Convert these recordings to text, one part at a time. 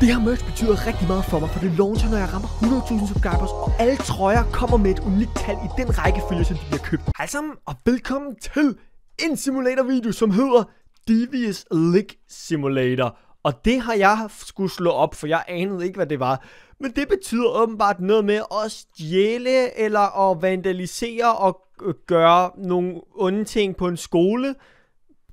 Det her merch betyder rigtig meget for mig, for det launcher, når jeg rammer 100.000 subscribers, og alle trøjer kommer med et unikt tal i den rækkefølge, som de bliver købt. Hej sammen, og velkommen til en simulator-video, som hedder Devious Lick Simulator. Og det har jeg skulle slå op, for jeg anede ikke, hvad det var. Men det betyder åbenbart noget med at stjæle eller at vandalisere og øh, gøre nogle onde ting på en skole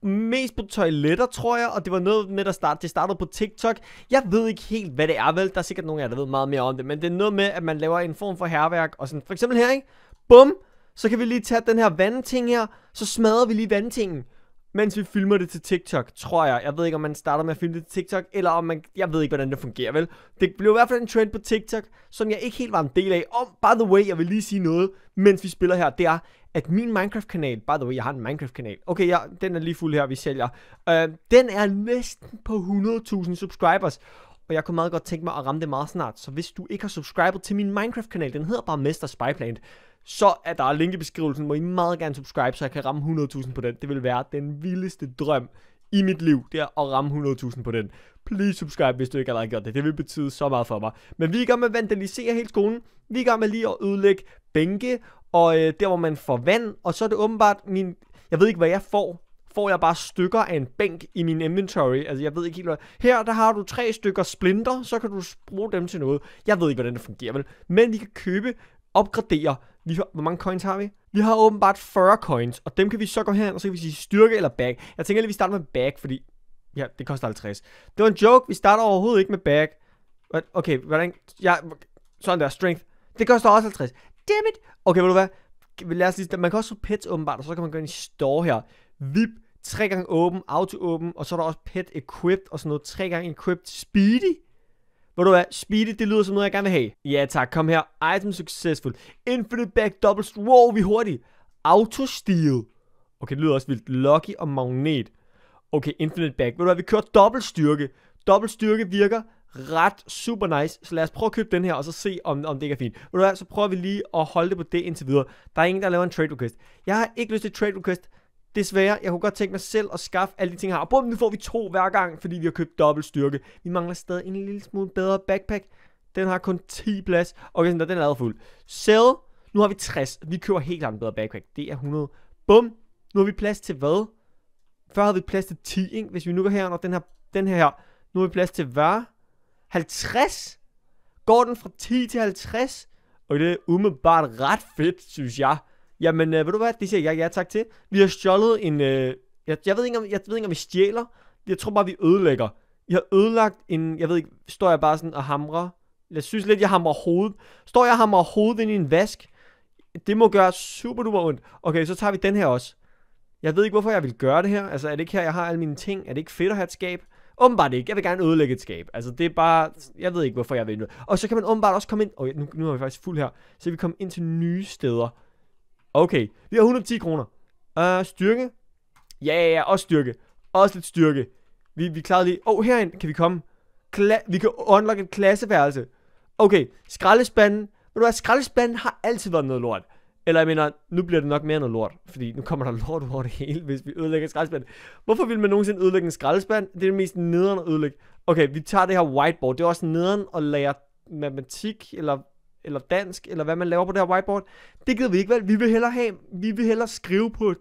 mest på toiletter, tror jeg, og det var noget med, at starte. det startede på TikTok. Jeg ved ikke helt, hvad det er, vel? Der er sikkert nogen af jer, der ved meget mere om det, men det er noget med, at man laver en form for herværk, og sådan, for eksempel her, ikke? Bum! Så kan vi lige tage den her vandting her, så smadrer vi lige vandtingen mens vi filmer det til TikTok, tror jeg. Jeg ved ikke, om man starter med at filme det til TikTok, eller om man... Jeg ved ikke, hvordan det fungerer, vel? Det blev i hvert fald en trend på TikTok, som jeg ikke helt var en del af. Og by the way, jeg vil lige sige noget, mens vi spiller her. Det er, at min Minecraft-kanal... By the way, jeg har en Minecraft-kanal. Okay, ja, den er lige fuld her, vi sælger. Øh, den er næsten på 100.000 subscribers og jeg kunne meget godt tænke mig at ramme det meget snart. Så hvis du ikke har subscribet til min Minecraft-kanal, den hedder bare Mester Spyplant, så er der link i beskrivelsen, Må I meget gerne subscribe, så jeg kan ramme 100.000 på den. Det vil være den vildeste drøm i mit liv, det er at ramme 100.000 på den. Please subscribe, hvis du ikke allerede har gjort det. Det vil betyde så meget for mig. Men vi er i gang med at vandalisere hele skolen. Vi er i gang med lige at ødelægge bænke, og øh, der hvor man får vand, og så er det åbenbart min... Jeg ved ikke, hvad jeg får, får jeg bare stykker af en bænk i min inventory. Altså, jeg ved ikke helt, hvad... Her, der har du tre stykker splinter, så kan du bruge dem til noget. Jeg ved ikke, hvordan det fungerer, vel? Men vi kan købe, opgradere vi har, hvor mange coins har vi? Vi har åbenbart 40 coins, og dem kan vi så gå hen, og så kan vi sige styrke eller bag. Jeg tænker lige, vi starter med bag, fordi... Ja, det koster 50. Det var en joke, vi starter overhovedet ikke med bag. Okay, hvordan... Ja, sådan der, strength. Det koster også 50. Damn it! Okay, vil du være? Lad os lige, man kan også få pets åbenbart, og så kan man gå ind i store her. VIP, tre gange åben, auto åben, og så er der også pet equipped, og sådan noget, tre gange equipped, speedy. Ved du hvad, speedy, det lyder som noget, jeg gerne vil have. Ja tak, kom her. Item successful. Infinite back double. Wow, vi er hurtige. Auto steal. Okay, det lyder også vildt. Lucky og magnet. Okay, infinite back. Ved du hvad, vi kører dobbelt styrke. Dobbelt styrke virker ret super nice. Så lad os prøve at købe den her, og så se, om, om det ikke er fint. Ved du hvad, så prøver vi lige at holde det på det indtil videre. Der er ingen, der laver en trade request. Jeg har ikke lyst til trade request. Desværre, jeg kunne godt tænke mig selv at skaffe alle de ting her. Og bum, nu får vi to hver gang, fordi vi har købt dobbelt styrke. Vi mangler stadig en lille smule bedre backpack. Den har kun 10 plads. Okay, den er lavet fuld. Sell. Nu har vi 60. Vi køber helt klart en bedre backpack. Det er 100. Bum. Nu har vi plads til hvad? Før havde vi plads til 10, ikke? Hvis vi nu går her under den her, den her her. Nu har vi plads til hvad? 50? Går den fra 10 til 50? Og det er umiddelbart ret fedt, synes jeg jamen øh, ved du hvad, det siger jeg ja tak til. Vi har stjålet en, øh, jeg, jeg, ved ikke, om, jeg ved ikke om vi stjæler, jeg tror bare vi ødelægger. Jeg har ødelagt en, jeg ved ikke, står jeg bare sådan og hamrer, jeg synes lidt jeg hamrer hovedet, står jeg og hamrer hovedet ind i en vask, det må gøre super duper ondt. Okay, så tager vi den her også. Jeg ved ikke, hvorfor jeg vil gøre det her. Altså, er det ikke her, jeg har alle mine ting? Er det ikke fedt at have et skab? Åbenbart ikke. Jeg vil gerne ødelægge et skab. Altså, det er bare... Jeg ved ikke, hvorfor jeg vil Og så kan man åbenbart også komme ind... Okay, nu, nu er vi faktisk fuld her. Så vi kommer ind til nye steder. Okay, vi har 110 kroner. Uh, styrke? Ja, ja, ja, også styrke. Også lidt styrke. Vi, vi klarede lige... Åh, oh, herind kan vi komme. Kla vi kan unlock et klasseværelse. Okay, skraldespanden. Ved du hvad, skraldespanden har altid været noget lort. Eller jeg mener, nu bliver det nok mere noget lort. Fordi nu kommer der lort over det hele, hvis vi ødelægger skraldespanden. Hvorfor vil man nogensinde ødelægge en skraldespand? Det er det mest nederen at ødelægge. Okay, vi tager det her whiteboard. Det er også nederen at lære matematik, eller eller dansk, eller hvad man laver på det her whiteboard. Det gider vi ikke, vel? Vi vil hellere have, vi vil hellere skrive på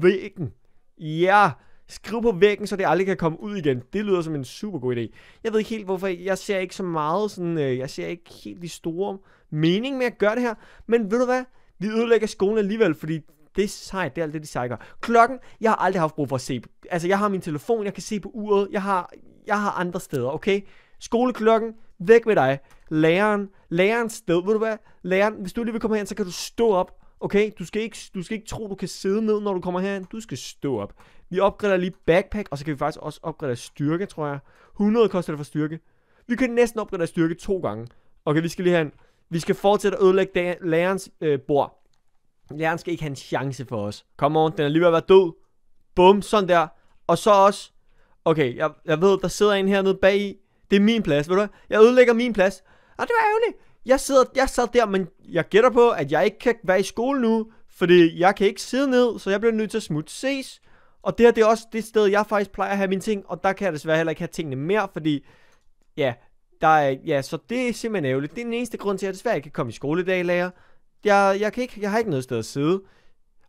væggen. Ja, skriv på væggen, så det aldrig kan komme ud igen. Det lyder som en super god idé. Jeg ved ikke helt, hvorfor jeg ser ikke så meget sådan, øh, jeg ser ikke helt de store mening med at gøre det her. Men ved du hvad? Vi ødelægger skolen alligevel, fordi det er sejt, det er alt det, de sejker. Klokken, jeg har aldrig haft brug for at se. Altså, jeg har min telefon, jeg kan se på uret, jeg har, jeg har andre steder, okay? Skoleklokken, væk med dig læreren, lærerens sted, ved du hvad, læreren, hvis du lige vil komme herhen, så kan du stå op, okay? Du skal, ikke, du skal ikke tro, du kan sidde ned, når du kommer herhen, du skal stå op. Vi opgraderer lige backpack, og så kan vi faktisk også opgradere styrke, tror jeg. 100 koster det for styrke. Vi kan næsten opgradere styrke to gange. Okay, vi skal lige have en, vi skal fortsætte at ødelægge lærerens øh, bord. Læreren skal ikke have en chance for os. Kom on, den er lige ved at være død. Bum, sådan der. Og så også, okay, jeg, jeg ved, der sidder en hernede bag i. Det er min plads, ved du hvad? Jeg ødelægger min plads. Og det var ærgerligt. Jeg, sidder, jeg sad der, men jeg gætter på, at jeg ikke kan være i skole nu, fordi jeg kan ikke sidde ned, så jeg bliver nødt til at smutte ses. Og det her, det er også det sted, jeg faktisk plejer at have mine ting, og der kan jeg desværre heller ikke have tingene mere, fordi, ja, der er, ja, så det er simpelthen ærgerligt. Det er den eneste grund til, at jeg desværre ikke kan komme i skole i dag, lærer. Jeg, jeg, kan ikke, jeg har ikke noget sted at sidde.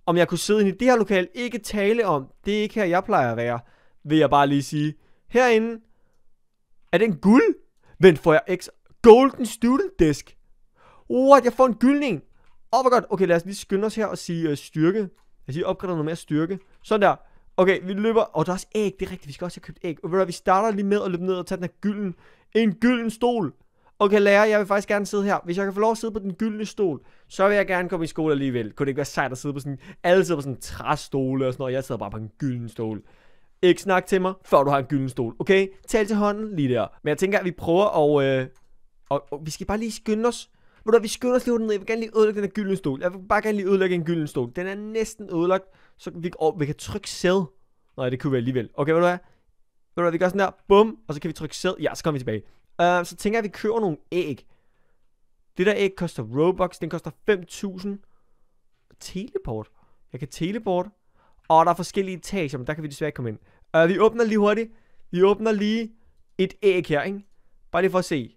Om jeg kunne sidde inde i det her lokal, ikke tale om, det er ikke her, jeg plejer at være, vil jeg bare lige sige. Herinde, er det en guld? Vent, får jeg x Golden Student Desk. What, jeg får en gyldning. Åh, oh, hvor godt. Okay, lad os lige skynde os her og sige øh, styrke. Lad os lige opgradere noget mere styrke. Sådan der. Okay, vi løber. Og oh, der er også æg, det er rigtigt. Vi skal også have købt æg. Og vi starter lige med at løbe ned og tage den her gylden. En gylden stol. Okay, lærer, jeg vil faktisk gerne sidde her. Hvis jeg kan få lov at sidde på den gyldne stol, så vil jeg gerne komme i skole alligevel. Kunne det ikke være sejt at sidde på sådan... Alle sidder på sådan en træstole og sådan noget, og jeg sidder bare på en gylden stol. Ikke snak til mig, før du har en gylden stol, okay? Tal til hånden lige der. Men jeg tænker, at vi prøver at øh, og, og vi skal bare lige skynde os. Ved du vi skynder os lige ned. Jeg vil gerne lige ødelægge den her gyldne stol. Jeg vil bare gerne lige ødelægge en gylden stol. Den er næsten ødelagt. Så vi, og vi kan trykke sæd. Nej, det kunne vi alligevel. Okay, ved du hvad? Ved du hvad, vi gør sådan der. Bum. Og så kan vi trykke sæd. Ja, så kommer vi tilbage. Uh, så tænker jeg, at vi køber nogle æg. Det der æg koster Robux. Den koster 5.000. Teleport. Jeg kan teleport. Og der er forskellige etager, men der kan vi desværre ikke komme ind. Uh, vi åbner lige hurtigt. Vi åbner lige et æg her, ikke? Bare lige for at se.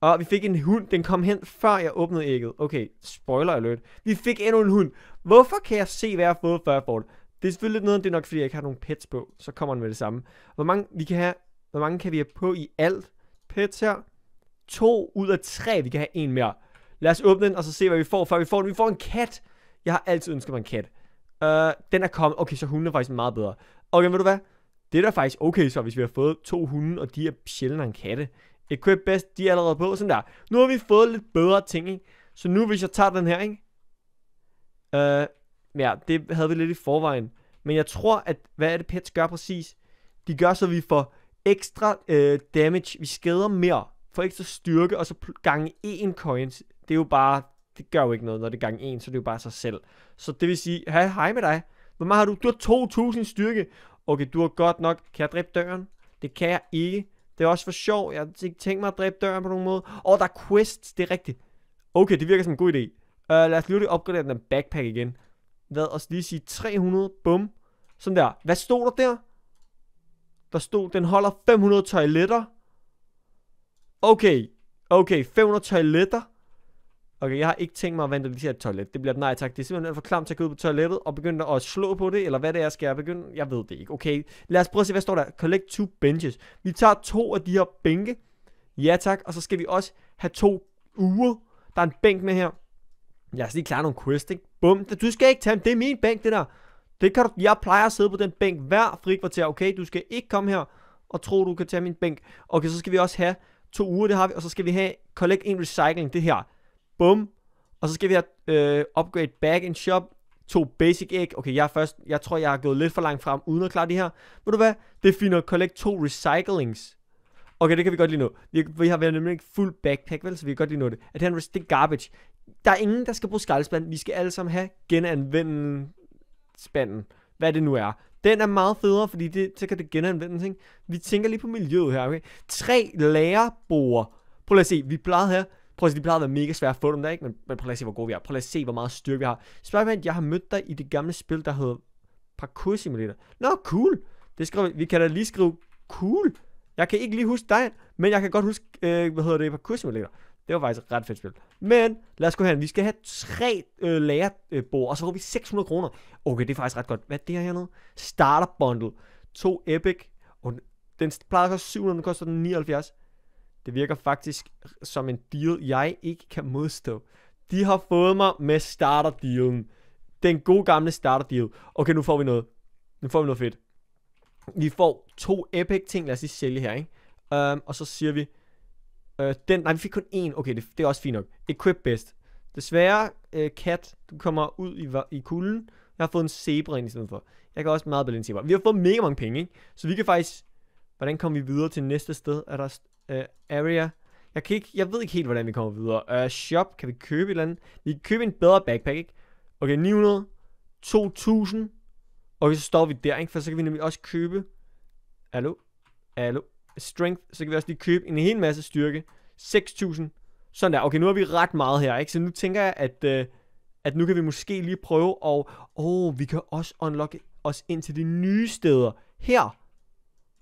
Og vi fik en hund, den kom hen før jeg åbnede ægget. Okay, spoiler alert. Vi fik endnu en hund. Hvorfor kan jeg se, hvad jeg har fået, før jeg får det? Det er selvfølgelig lidt noget, det er nok, fordi jeg ikke har nogen pets på. Så kommer den med det samme. Hvor mange, vi kan have, hvor mange kan vi have på i alt? Pets her. To ud af tre, vi kan have en mere. Lad os åbne den, og så se, hvad vi får, før vi får den. Vi får en kat. Jeg har altid ønsket mig en kat. Uh, den er kommet. Okay, så hunden er faktisk meget bedre. Okay, ved du hvad? Det er da faktisk okay så, hvis vi har fået to hunde, og de er sjældent en katte. Equip best, de er allerede på, sådan der. Nu har vi fået lidt bedre ting, ikke? Så nu hvis jeg tager den her, ikke? Øh, ja, det havde vi lidt i forvejen. Men jeg tror, at hvad er det pets gør præcis? De gør så, vi får ekstra øh, damage, vi skader mere, får ekstra styrke, og så gange 1 coins. Det er jo bare, det gør jo ikke noget, når det er gange 1, så det er jo bare sig selv. Så det vil sige, hey, hej med dig. Hvor meget har du? Du har 2000 styrke. Okay, du har godt nok, kan jeg dræbe døren? Det kan jeg ikke. Det er også for sjov. Jeg har ikke tænkt mig at dræbe døren på nogen måde. Og der er quests, det er rigtigt. Okay, det virker som en god idé. Uh, lad os lige opgradere den backpack igen. Lad os lige sige 300. Bum. Sådan der. Hvad stod der der? Der stod, den holder 500 toiletter. Okay. Okay, 500 toiletter. Okay, jeg har ikke tænkt mig at vandalisere et toilet. Det bliver et nej tak. Det er simpelthen for klamt til at gå ud på toilettet og begynde at slå på det, eller hvad det er, skal jeg begynde? Jeg ved det ikke. Okay, lad os prøve at se, hvad står der? Collect two benches. Vi tager to af de her bænke. Ja tak, og så skal vi også have to uger. Der er en bænk med her. Lad os lige klare nogle quest, ikke? Bum, du skal ikke tage dem. Det er min bænk, det der. Det kan du, jeg plejer at sidde på den bænk hver frikvarter, okay? Du skal ikke komme her og tro, du kan tage min bænk. Okay, så skal vi også have to uger, det har vi, og så skal vi have collect en recycling, det her. Bum. Og så skal vi have øh, upgrade back in shop. To basic egg. Okay, jeg, først, jeg tror, jeg har gået lidt for langt frem, uden at klare det her. Ved du hvad? Det finder collect to recyclings. Okay, det kan vi godt lige nå. Vi, vi har været nemlig ikke fuld backpack, vel? Så vi kan godt lige nå det. At han det er garbage. Der er ingen, der skal bruge skraldespanden. Vi skal alle sammen have genanvendt spanden. Hvad det nu er. Den er meget federe, fordi det, så kan det genanvendes, ikke? Vi tænker lige på miljøet her, okay? Tre lærerbord. Prøv lige at se, vi plejede her prøv at se, de plejer at være mega svært at få dem der, ikke? Men, men prøv at se, hvor gode vi er. Prøv at se, hvor meget styrke vi har. Spørg jeg har mødt dig i det gamle spil, der hedder Parkour Simulator. Nå, cool. Det skriver, vi kan da lige skrive, cool. Jeg kan ikke lige huske dig, men jeg kan godt huske, øh, hvad hedder det, Parkour Simulator. Det var faktisk et ret fedt spil. Men lad os gå hen. Vi skal have tre øh, lærerbord, og så får vi 600 kroner. Okay, det er faktisk ret godt. Hvad er det her hernede? Starter bundle. To Epic. Og den plejer at koste 700, den koster den 79. Det virker faktisk som en deal, jeg ikke kan modstå. De har fået mig med starterdealen. Den gode gamle starterdeal. Okay, nu får vi noget. Nu får vi noget fedt. Vi får to epic ting, lad os lige sælge her, ikke? Um, og så siger vi, Uh, den, nej, vi fik kun én. Okay, det, det er også fint nok. Equip best. Desværre, uh, Kat, du kommer ud i, i kulden. Jeg har fået en zebra ind i stedet for. Jeg kan også meget bedre en zebra. Vi har fået mega mange penge, ikke? Så vi kan faktisk... Hvordan kommer vi videre til næste sted? Er der Uh, area. Jeg, kan ikke, jeg ved ikke helt, hvordan vi kommer videre. Uh, shop, kan vi købe et eller andet? Vi kan købe en bedre backpack, ikke? Okay, 900, 2000. Og så står vi der, ikke? For så kan vi nemlig også købe... Hallo? Hallo? Strength. Så kan vi også lige købe en hel masse styrke. 6000. Sådan der. Okay, nu har vi ret meget her, ikke? Så nu tænker jeg, at... Uh, at nu kan vi måske lige prøve og... Åh, oh, vi kan også unlocke os ind til de nye steder. Her.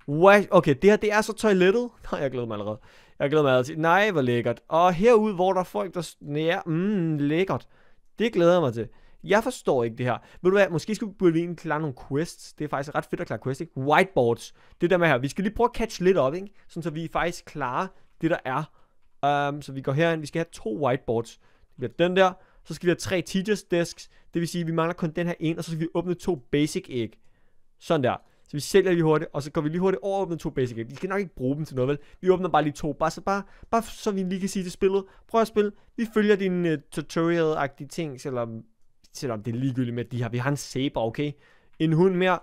What? Okay, det her det er så toilettet. Nej, jeg glæder mig allerede. Jeg glæder mig allerede til. Nej, hvor lækkert. Og herude, hvor der er folk, der... Ja, mm, lækkert. Det glæder jeg mig til. Jeg forstår ikke det her. Ved du hvad, måske skulle vi egentlig klare nogle quests. Det er faktisk ret fedt at klare quests, ikke? Whiteboards. Det der med her. Vi skal lige prøve at catch lidt op, ikke? Sådan så vi faktisk klarer det, der er. Um, så vi går herind. Vi skal have to whiteboards. Det bliver den der. Så skal vi have tre teachers desks. Det vil sige, at vi mangler kun den her en. Og så skal vi åbne to basic æg. Sådan der. Så vi sælger lige hurtigt, og så går vi lige hurtigt over og åbner to basic games. Vi skal nok ikke bruge dem til noget, vel? Vi åbner bare lige to, bare så, bare, bare så vi lige kan sige til spillet, prøv at spille, vi følger dine uh, øh, tutorial-agtige ting, selvom, selvom det er ligegyldigt med, at de her. vi har en saber, okay? En hund mere,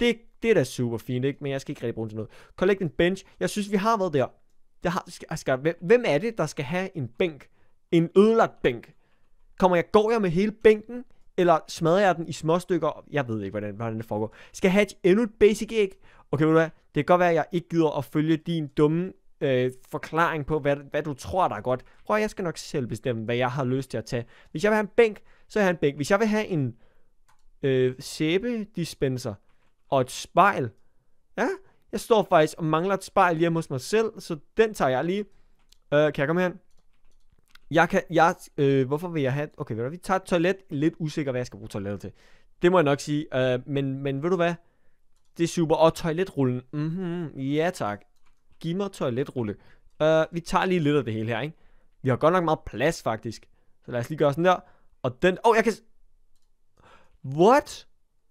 det, det er da super fint, ikke? Men jeg skal ikke rigtig bruge den til noget. Collect en bench, jeg synes, vi har været der. Jeg har, skal, skal, hvem, hvem er det, der skal have en bænk? En ødelagt bænk? Kommer jeg, går jeg med hele bænken? eller smadrer jeg den i små stykker, jeg ved ikke, hvordan, hvordan det foregår. Skal jeg have endnu et basic æg? Okay, ved du hvad, det kan godt være, at jeg ikke gider at følge din dumme øh, forklaring på, hvad, hvad du tror, der er godt. Prøv jeg skal nok selv bestemme, hvad jeg har lyst til at tage. Hvis jeg vil have en bænk, så vil jeg have en bænk. Hvis jeg vil have en øh, sæbedispenser og et spejl, ja, jeg står faktisk og mangler et spejl hjemme hos mig selv, så den tager jeg lige. Øh, kan jeg komme hen? Jeg kan, jeg, øh, hvorfor vil jeg have, okay, ved du, vi tager et toilet, lidt usikker, hvad jeg skal bruge toilettet til. Det må jeg nok sige, øh, men, men ved du hvad, det er super, og toiletrullen, mhm, ja tak, giv mig toiletrulle. Øh, vi tager lige lidt af det hele her, ikke? Vi har godt nok meget plads, faktisk. Så lad os lige gøre sådan der, og den, åh, oh, jeg kan, what?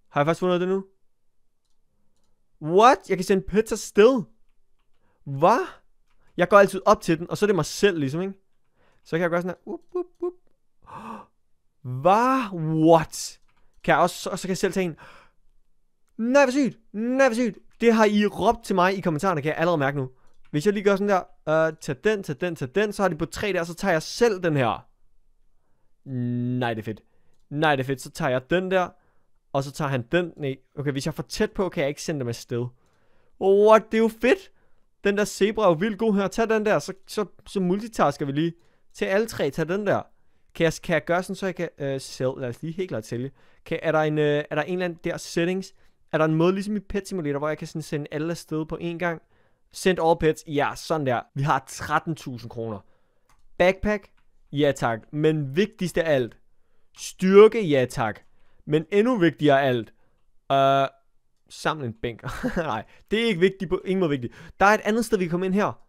Har jeg faktisk fundet det nu? What? Jeg kan sende pizza sted. Hvad? Jeg går altid op til den, og så er det mig selv ligesom, ikke? Så kan jeg gøre sådan her. Up, up, up. Hvad? What? Kan jeg også, og så kan jeg selv tage en. Nej, hvor sygt. Nej, hvor sygt. Det har I råbt til mig i kommentarerne, kan jeg allerede mærke nu. Hvis jeg lige gør sådan der, øh, tag den, tag den, tag den, så har de på tre der, så tager jeg selv den her. Nej, det er fedt. Nej, det er fedt. Så tager jeg den der, og så tager han den. Nej, okay, hvis jeg får tæt på, kan jeg ikke sende dem afsted. What, det er jo fedt. Den der zebra er jo vildt god her. Tag den der, så, så, så multitasker vi lige til alle tre, tag den der. Kan jeg, kan jeg gøre sådan, så jeg kan uh, øh, sælge, lad os lige helt klart sælge. Kan, er, der en, uh, er der en eller anden der settings, er der en måde, ligesom i Pet Simulator, hvor jeg kan sådan sende alle afsted på en gang? Send all pets, ja, sådan der. Vi har 13.000 kroner. Backpack, ja tak. Men vigtigst af alt, styrke, ja tak. Men endnu vigtigere af alt, øh, samle en bænk. Nej, det er ikke vigtigt, på ingen måde vigtigt. Der er et andet sted, vi kan komme ind her.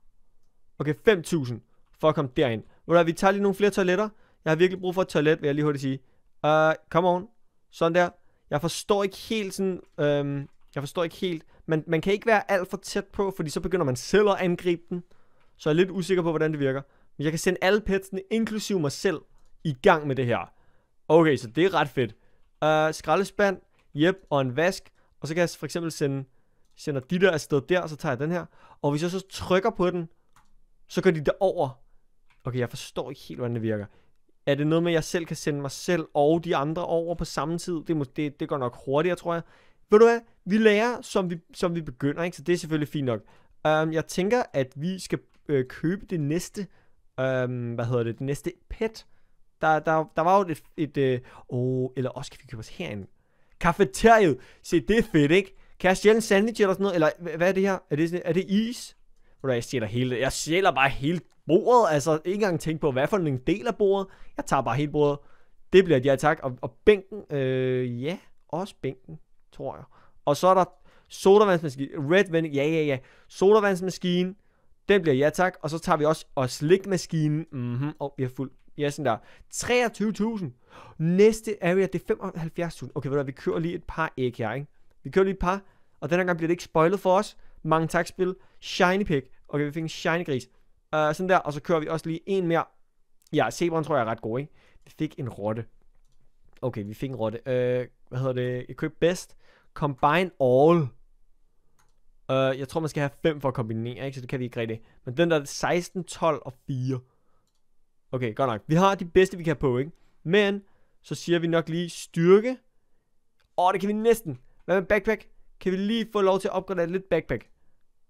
Okay, 5.000 for at komme derind. Hvor vi tager lige nogle flere toiletter. Jeg har virkelig brug for et toilet, vil jeg lige hurtigt sige. Uh, come on. Sådan der. Jeg forstår ikke helt sådan... Øhm, jeg forstår ikke helt. Man, man kan ikke være alt for tæt på, fordi så begynder man selv at angribe den. Så jeg er lidt usikker på, hvordan det virker. Men jeg kan sende alle petsene, inklusive mig selv, i gang med det her. Okay, så det er ret fedt. Uh, skraldespand, yep, og en vask. Og så kan jeg for eksempel sende sender de der afsted der, og så tager jeg den her. Og hvis jeg så trykker på den, så går de derover okay, jeg forstår ikke helt, hvordan det virker. Er det noget med, at jeg selv kan sende mig selv og de andre over på samme tid? Det, må, det, det går nok hurtigere, tror jeg. Ved du hvad? Vi lærer, som vi, som vi begynder, ikke? så det er selvfølgelig fint nok. Um, jeg tænker, at vi skal øh, købe det næste, um, hvad hedder det, det næste pet. Der, der, der var jo et, et øh, oh, eller også kan vi købe os herinde. Cafeteriet. Se, det er fedt, ikke? Kan jeg stjæle en sandwich eller sådan noget? Eller hvad er det her? Er det, er det is? Hvor jeg stjæler hele Jeg stjæler bare hele bordet, altså ikke engang tænke på, hvad for en del af bordet. Jeg tager bare hele bordet. Det bliver et ja tak. Og, og bænken, øh, ja, også bænken, tror jeg. Og så er der sodavandsmaskine, red vand, ja, ja, ja. Sodavandsmaskine, den bliver ja tak. Og så tager vi også, og slikmaskinen, mhm, og oh, vi er fuld. Ja, sådan der. 23.000. Næste area, det er 75.000. Okay, ved du vi kører lige et par æg her, ikke? Vi kører lige et par, og den her gang bliver det ikke spoilet for os. Mange tak, spil. Shiny pick. Okay, vi fik en shiny gris. Uh, sådan der, og så kører vi også lige en mere. Ja, zebraen tror jeg er ret god, ikke? Vi fik en rotte. Okay, vi fik en rotte. Uh, hvad hedder det? Equip best. Combine all. Uh, jeg tror, man skal have 5 for at kombinere, ikke? Så det kan vi ikke rigtigt. Men den der er 16, 12 og 4. Okay, godt nok. Vi har de bedste, vi kan have på, ikke? Men så siger vi nok lige styrke. Åh, oh, det kan vi næsten. Hvad med backpack? Kan vi lige få lov til at opgradere lidt backpack?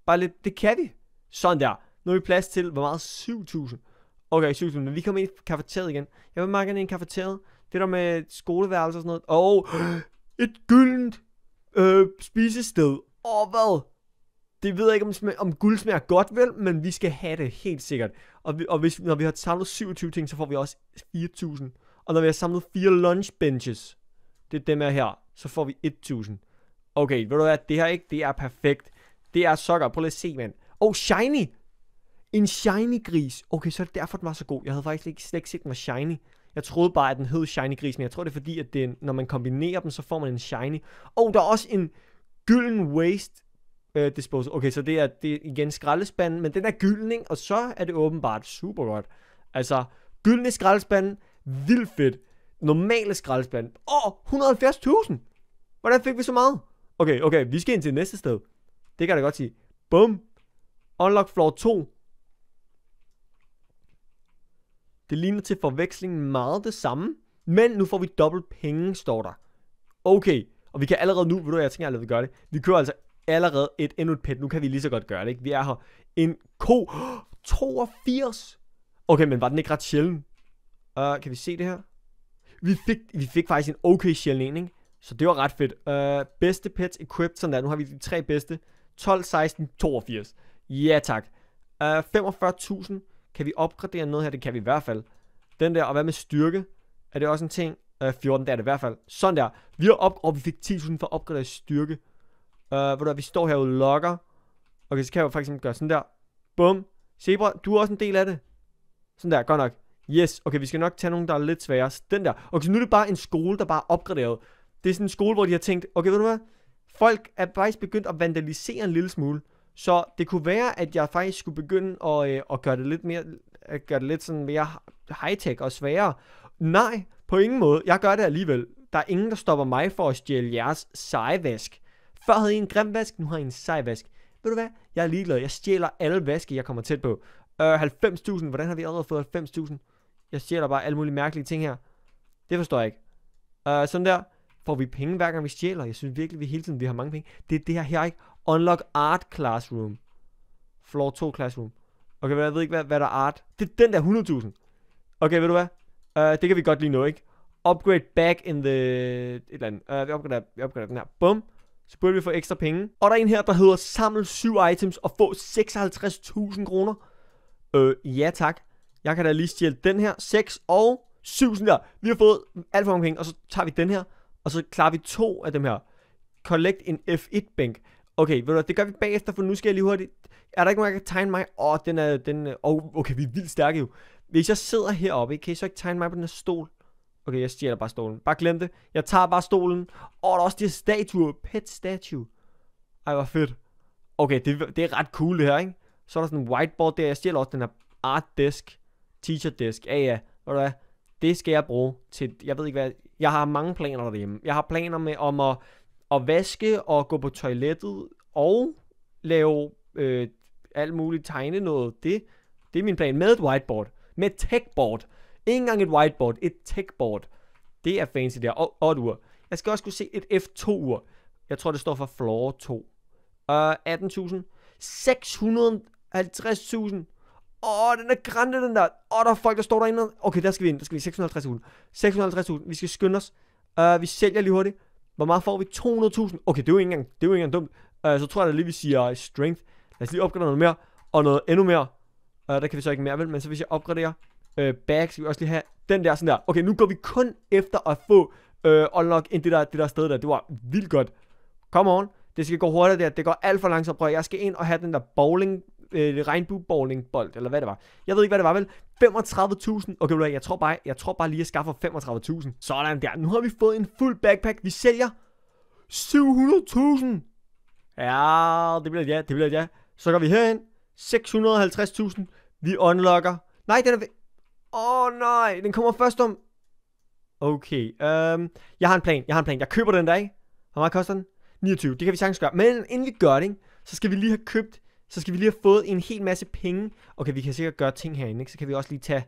Bare lidt. Det kan vi. Sådan der. Nu er vi plads til, hvor meget? 7.000. Okay, 7.000, men vi kommer ind i kafeteriet igen. Jeg vil meget gerne ind i kafeteriet. Det der med skoleværelse og sådan noget. Og oh, et gyldent øh, spisested. Åh, oh, hvad? Det ved jeg ikke, om, smager, om guld smager godt, vel? Men vi skal have det, helt sikkert. Og, vi, og hvis, når vi har samlet 27 ting, så får vi også 4.000. Og når vi har samlet fire lunch benches, det er dem her her, så får vi 1.000. Okay, ved du hvad, det her ikke, det er perfekt. Det er sukker, Prøv lige at se, mand. Oh, shiny! En shiny gris. Okay, så er det derfor, den var så god. Jeg havde faktisk ikke, slet ikke set, den var shiny. Jeg troede bare, at den hed shiny gris, men jeg tror, det er fordi, at den, når man kombinerer dem, så får man en shiny. Og oh, der er også en gylden waste uh, disposal. Okay, så det er, det er igen skraldespanden, men den er gylden, ikke? Og så er det åbenbart super godt. Altså, gyldne skraldespanden, vildt fedt. Normale skraldespanden. Åh, oh, 170.000! Hvordan fik vi så meget? Okay, okay, vi skal ind til næste sted. Det kan jeg da godt sige. Bum. Unlock floor 2. Det ligner til forveksling meget det samme, men nu får vi dobbelt penge, står der. Okay, og vi kan allerede nu, ved du hvad, jeg tænker allerede, vi gør det. Vi kører altså allerede et endnu et pet. Nu kan vi lige så godt gøre det, ikke? Vi er her. En ko. 82! Okay, men var den ikke ret sjældent? Uh, øh, kan vi se det her? Vi fik, vi fik faktisk en okay sjældent, ikke? Så det var ret fedt. Uh, bedste pets equipped, sådan der. Nu har vi de tre bedste. 12, 16, 82. Ja tak. Uh, øh, 45.000. Kan vi opgradere noget her? Det kan vi i hvert fald. Den der, og hvad med styrke? Er det også en ting? Øh, 14, der er det i hvert fald. Sådan der. Vi har op, og vi fik 10.000 for at opgradere styrke. Øh, uh, hvor der, vi står herude og lokker. Okay, så kan jeg faktisk gøre sådan der. Bum. Zebra, du er også en del af det. Sådan der, godt nok. Yes, okay, vi skal nok tage nogen, der er lidt sværere. Den der. Okay, så nu er det bare en skole, der bare er opgraderet. Det er sådan en skole, hvor de har tænkt, okay, ved du hvad? Folk er faktisk begyndt at vandalisere en lille smule. Så det kunne være, at jeg faktisk skulle begynde at, øh, at gøre det lidt mere, at gøre det lidt sådan mere high-tech og sværere. Nej, på ingen måde. Jeg gør det alligevel. Der er ingen, der stopper mig for at stjæle jeres sejvask. Før havde I en grim vask, nu har I en sejvask. Ved du hvad? Jeg er ligeglad. Jeg stjæler alle vaske, jeg kommer tæt på. Øh, 90.000. Hvordan har vi allerede fået 90.000? Jeg stjæler bare alle mulige mærkelige ting her. Det forstår jeg ikke. Øh, sådan der. Får vi penge hver gang vi stjæler? Jeg synes virkelig, vi hele tiden vi har mange penge. Det er det her, her ikke. Unlock Art Classroom. Floor 2 Classroom. Okay, men jeg ved ikke, hvad, hvad der er art. Det er den der 100.000. Okay, ved du hvad? Uh, det kan vi godt lige nå, ikke? Upgrade back in the... Et eller andet. Uh, vi, opgraderer, vi opgraderer den her. Bum. Så burde vi få ekstra penge. Og der er en her, der hedder samle 7 items og få 56.000 kroner. Øh, ja tak. Jeg kan da lige stjæle den her. 6 og 7 der. Vi har fået alt for mange penge, og så tager vi den her. Og så klarer vi to af dem her. Collect en F1-bænk. Okay, ved du, det gør vi bagefter, for nu skal jeg lige hurtigt... Er der ikke nogen, der kan tegne mig? Åh, oh, den er... Den, er, oh, okay, vi er vildt stærke jo. Hvis jeg sidder heroppe, kan I så ikke tegne mig på den her stol? Okay, jeg stjæler bare stolen. Bare glem det. Jeg tager bare stolen. Åh, oh, der er også de her statuer. Pet statue. Ej, hvor fedt. Okay, det, det er ret cool det her, ikke? Så er der sådan en whiteboard der. Jeg stjæler også den her art desk. Teacher desk. Ja, ja. Ved du hvad? Det skal jeg bruge til... Jeg ved ikke hvad... Jeg har mange planer derhjemme. Jeg har planer med om at at vaske og gå på toilettet og lave øh, alt muligt, tegne noget. Det, det er min plan med et whiteboard, med et techboard. Ikke engang et whiteboard, et techboard. Det er fancy der. Og, og et ur. Jeg skal også kunne se et F2-ur. Jeg tror, det står for floor 2. Uh, 18.000. 650.000. Åh, oh, den er grænne, den der. Åh, oh, der er folk, der står derinde. Okay, der skal vi ind. Der skal vi 650.000. 650.000. Vi skal skynde os. Uh, vi sælger lige hurtigt. Hvor meget får vi? 200.000. Okay, det er jo ikke engang, det er jo ikke engang dumt. Uh, så tror jeg da lige, vi siger strength. Lad os lige opgradere noget mere. Og noget endnu mere. Uh, der kan vi så ikke mere, vel? Men så hvis jeg opgraderer uh, øh, bag, skal vi også lige have den der sådan der. Okay, nu går vi kun efter at få uh, unlock ind det der, det der sted der. Det var vildt godt. Come on. Det skal gå hurtigt der. Det går alt for langsomt, prøv. Jeg skal ind og have den der bowling øh, regnbue bowling bold, eller hvad det var. Jeg ved ikke, hvad det var, vel? 35.000. Okay, jeg tror bare, jeg tror bare lige, jeg skaffer 35.000. Sådan der. Nu har vi fået en fuld backpack. Vi sælger 700.000. Ja, det bliver det, ja, det bliver det, ja. Så går vi herind. 650.000. Vi unlocker. Nej, den er Åh oh, nej, den kommer først om... Okay, øhm, jeg har en plan, jeg har en plan. Jeg køber den der, ikke? Hvor meget koster den? 29, det kan vi sagtens gøre. Men inden vi gør det, ikke? så skal vi lige have købt så skal vi lige have fået en hel masse penge. Okay, vi kan sikkert gøre ting herinde, ikke? Så kan vi også lige tage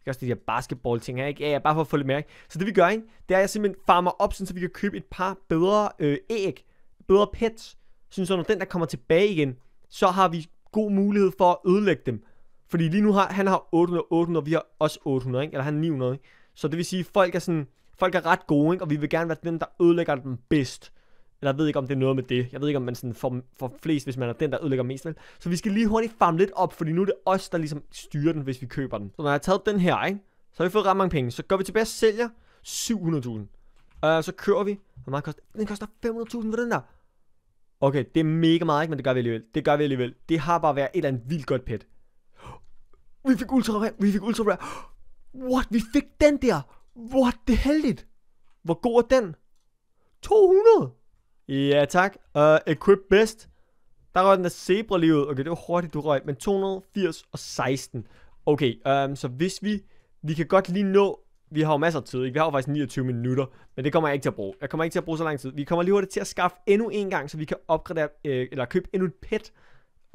vi kan også de her basketball ting her, ikke? Ja, ja, bare for at få lidt mærke. Så det vi gør, ikke? Det er, at jeg simpelthen farmer op, så vi kan købe et par bedre øh, æg, bedre pets. Sådan, så når den der kommer tilbage igen, så har vi god mulighed for at ødelægge dem. Fordi lige nu har han har 800, 800, og vi har også 800, ikke? Eller han 900, ikke? Så det vil sige, at folk er sådan, folk er ret gode, ikke? Og vi vil gerne være dem, der ødelægger dem bedst. Eller jeg ved ikke, om det er noget med det. Jeg ved ikke, om man sådan får, får flest, hvis man er den, der ødelægger mest. Vel? Så vi skal lige hurtigt farme lidt op, fordi nu er det os, der ligesom styrer den, hvis vi køber den. Så når jeg har taget den her, ikke? så har vi fået ret mange penge. Så går vi tilbage og sælger 700.000. Uh, øh, så kører vi. Hvor meget koster den? koster 500.000 for den der. Okay, det er mega meget, ikke? Men det gør vi alligevel. Det gør vi alligevel. Det har bare været et eller andet vildt godt pet. Vi fik ultra rare. Vi fik ultra rare. What? Vi fik den der. What? Det er heldigt. Hvor god er den? 200. Ja, tak. uh, equip best. Der røg den der zebra lige ud. Okay, det var hurtigt, du røg. Men 280 og 16. Okay, um, så hvis vi... Vi kan godt lige nå... Vi har jo masser af tid, ikke? Vi har jo faktisk 29 minutter. Men det kommer jeg ikke til at bruge. Jeg kommer ikke til at bruge så lang tid. Vi kommer lige hurtigt til at skaffe endnu en gang, så vi kan opgradere... Øh, eller købe endnu et pet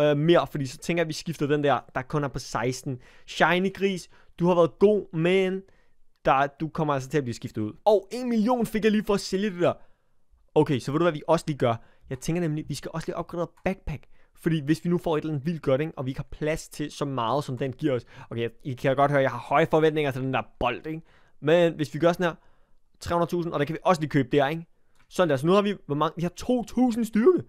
øh, mere. Fordi så tænker jeg, at vi skifter den der, der kun er på 16. Shiny gris. Du har været god, men... Der, du kommer altså til at blive skiftet ud. Og en million fik jeg lige for at sælge det der. Okay, så ved du hvad vi også lige gør? Jeg tænker nemlig, vi skal også lige opgradere backpack. Fordi hvis vi nu får et eller andet vildt godt, ikke? og vi ikke har plads til så meget, som den giver os. Okay, I kan godt høre, at jeg har høje forventninger til den der bold, ikke? Men hvis vi gør sådan her, 300.000, og der kan vi også lige købe der, ikke? Sådan der, så nu har vi, hvor mange? Vi har 2.000 styrke.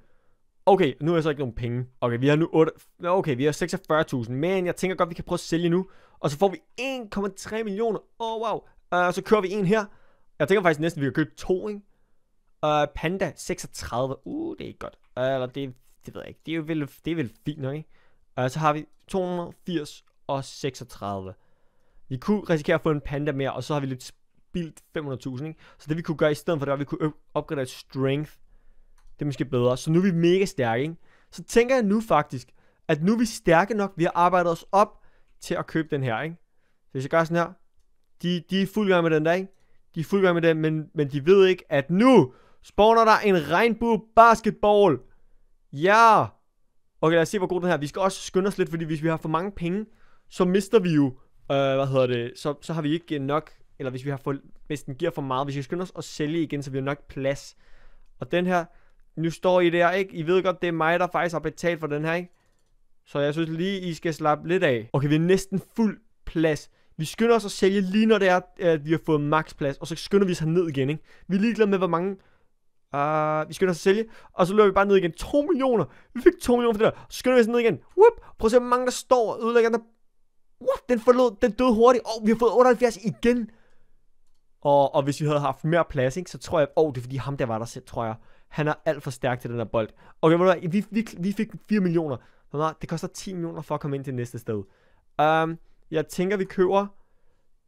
Okay, nu har jeg så ikke nogen penge. Okay, vi har nu 8, okay, vi har 46.000, men jeg tænker godt, vi kan prøve at sælge nu. Og så får vi 1,3 millioner. Åh, oh, wow. Uh, så kører vi en her. Jeg tænker faktisk næsten, vi kan købe to, ikke? Og Panda 36. Uh, det er ikke godt. Uh, eller det, det ved jeg ikke. Det er, vel, det er vel fint nok, ikke? Uh, så har vi 280 og 36. Vi kunne risikere at få en panda mere, og så har vi lidt spildt 500.000, ikke? Så det vi kunne gøre i stedet for, det var, at vi kunne opgradere strength. Det er måske bedre. Så nu er vi mega stærke, ikke? Så tænker jeg nu faktisk, at nu er vi stærke nok. Vi har arbejdet os op til at købe den her, ikke? Så hvis jeg gør sådan her, de, de er fuld gang med den der, ikke? De er fuld gang med den, men, men de ved ikke, at nu Spawner der en regnbue basketball? Ja! Okay, lad os se, hvor god den her. Vi skal også skynde os lidt, fordi hvis vi har for mange penge, så mister vi jo, øh, hvad hedder det, så, så har vi ikke nok, eller hvis vi har fået, hvis den giver for meget, hvis vi skynder os at sælge igen, så vi har nok plads. Og den her, nu står I der, ikke? I ved godt, det er mig, der faktisk har betalt for den her, ikke? Så jeg synes lige, I skal slappe lidt af. Okay, vi er næsten fuld plads. Vi skynder os at sælge lige når det er, at vi har fået max plads, og så skynder vi os ned igen, ikke? Vi er ligeglade med, hvor mange Uh, vi skynder os at sælge, og så løber vi bare ned igen. 2 millioner! Vi fik 2 millioner for det der. Så skynder vi os ned igen. Whoop! Prøv at se, hvor mange der står og ødelægger den der... What? Den forlod, den døde hurtigt. Åh, oh, vi har fået 78 igen. Og, og hvis vi havde haft mere plads, ikke, så tror jeg... Åh, oh, det er fordi ham der var der selv, tror jeg. Han er alt for stærk til den der bold. Okay, hvad, vi, vi, vi fik 4 millioner. Nej, det koster 10 millioner for at komme ind til næste sted. Um, jeg tænker, vi køber...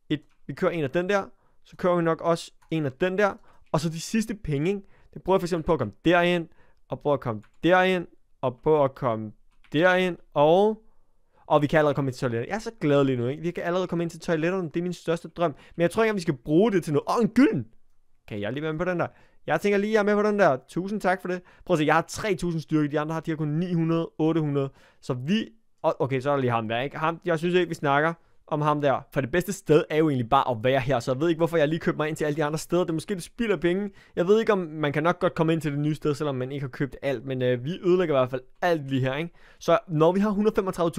Et, vi kører en af den der. Så kører vi nok også en af den der. Og så de sidste penge, ikke? Den bruger jeg for eksempel på at komme derind, og på at komme derind, og på at komme derind, og... Og vi kan allerede komme ind til toiletterne. Jeg er så glad lige nu, ikke? Vi kan allerede komme ind til toiletterne. Det er min største drøm. Men jeg tror ikke, at vi skal bruge det til noget. Åh, en gylden! Kan jeg lige være med på den der? Jeg tænker lige, jeg er med på den der. Tusind tak for det. Prøv at se, jeg har 3000 styrke. De andre har, de har kun 900, 800. Så vi... Okay, så er der lige ham der, ikke? Ham, jeg synes ikke, vi snakker om ham der. For det bedste sted er jo egentlig bare at være her, så jeg ved ikke, hvorfor jeg lige købte mig ind til alle de andre steder. Det er måske, det spilder penge. Jeg ved ikke, om man kan nok godt komme ind til det nye sted, selvom man ikke har købt alt. Men øh, vi ødelægger i hvert fald alt lige her, ikke? Så når vi har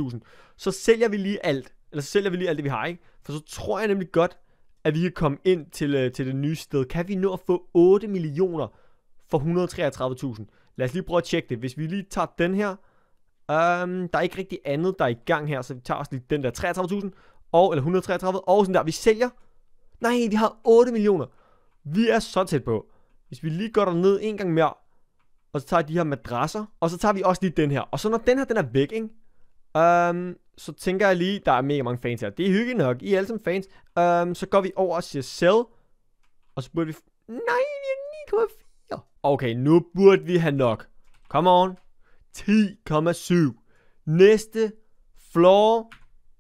135.000, så sælger vi lige alt. Eller så sælger vi lige alt det, vi har, ikke? For så tror jeg nemlig godt, at vi kan komme ind til, øh, til det nye sted. Kan vi nå at få 8 millioner for 133.000? Lad os lige prøve at tjekke det. Hvis vi lige tager den her... Um, der er ikke rigtig andet, der er i gang her, så vi tager også lige den der 33.000 og, eller 133, og sådan der. Vi sælger. Nej, vi har 8 millioner. Vi er så tæt på. Hvis vi lige går derned en gang mere, og så tager de her madrasser, og så tager vi også lige den her. Og så når den her, den er væk, ikke? Um, så tænker jeg lige, der er mega mange fans her. Det er hyggeligt nok. I er alle sammen fans. Um, så går vi over og siger sell. Og så burde vi... Nej, vi er 9,4. Okay, nu burde vi have nok. Come on. 10,7. Næste floor.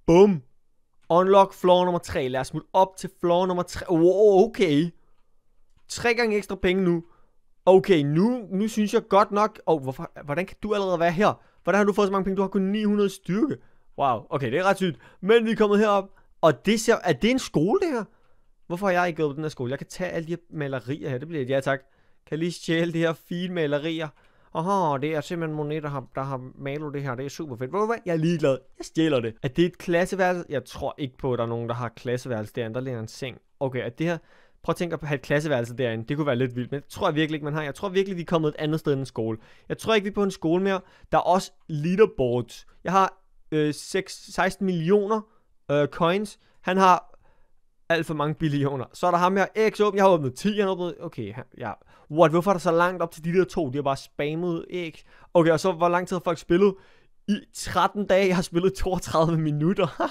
Bum. Unlock floor nummer 3. Lad os smutte op til floor nummer 3. Wow, okay. Tre gange ekstra penge nu. Okay, nu, nu synes jeg godt nok... Oh, hvorfor, hvordan kan du allerede være her? Hvordan har du fået så mange penge? Du har kun 900 styrke. Wow, okay, det er ret sygt. Men vi er kommet herop. Og det ser... Er det en skole, det her? Hvorfor har jeg ikke gået på den her skole? Jeg kan tage alle de her malerier her. Det bliver et ja tak. Kan lige stjæle de her fine malerier aha, det er simpelthen Monet, der har, der har malet det her, det er super fedt. Ved du hvad? Jeg er ligeglad. Jeg stjæler det. At det er et klasseværelse? Jeg tror ikke på, at der er nogen, der har klasseværelse derinde, der ligger en seng. Okay, at det her, prøv at tænke at have et klasseværelse derinde. Det kunne være lidt vildt, men det tror jeg virkelig ikke, man har. Jeg tror virkelig, vi er kommet et andet sted end en skole. Jeg tror ikke, vi er på en skole mere. Der er også leaderboards. Jeg har øh, 6, 16 millioner øh, coins. Han har alt for mange billioner. Så er der ham her, X åbent, jeg har åbnet 10, jeg har åbnet, okay, ja. What, hvorfor er der så langt op til de der to? De har bare spammet X. Okay, og så hvor lang tid har folk spillet? I 13 dage, jeg har spillet 32 minutter.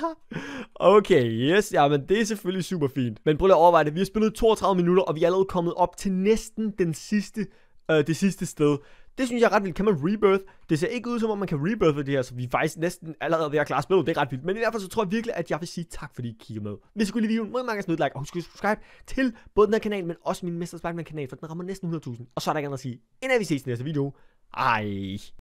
okay, yes, ja, men det er selvfølgelig super fint. Men prøv lige at overveje det, vi har spillet 32 minutter, og vi er allerede kommet op til næsten den sidste, øh, det sidste sted. Det synes jeg er ret vildt. Kan man rebirth? Det ser ikke ud som om, man kan for det her, så vi er faktisk næsten allerede ved at klare spillet. Det er ret vildt. Men i hvert fald så tror jeg virkelig, at jeg vil sige tak, fordi I kigger med. Hvis I kunne lide videoen, må I mange smide like, og husk at subscribe til både den her kanal, men også min Mester Spiderman kanal, for den rammer næsten 100.000. Og så er der andet at sige, inden vi ses i næste video. Ej.